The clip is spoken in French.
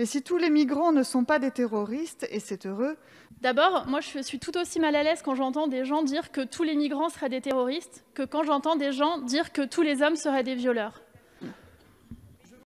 Et si tous les migrants ne sont pas des terroristes, et c'est heureux. D'abord, moi je suis tout aussi mal à l'aise quand j'entends des gens dire que tous les migrants seraient des terroristes que quand j'entends des gens dire que tous les hommes seraient des violeurs.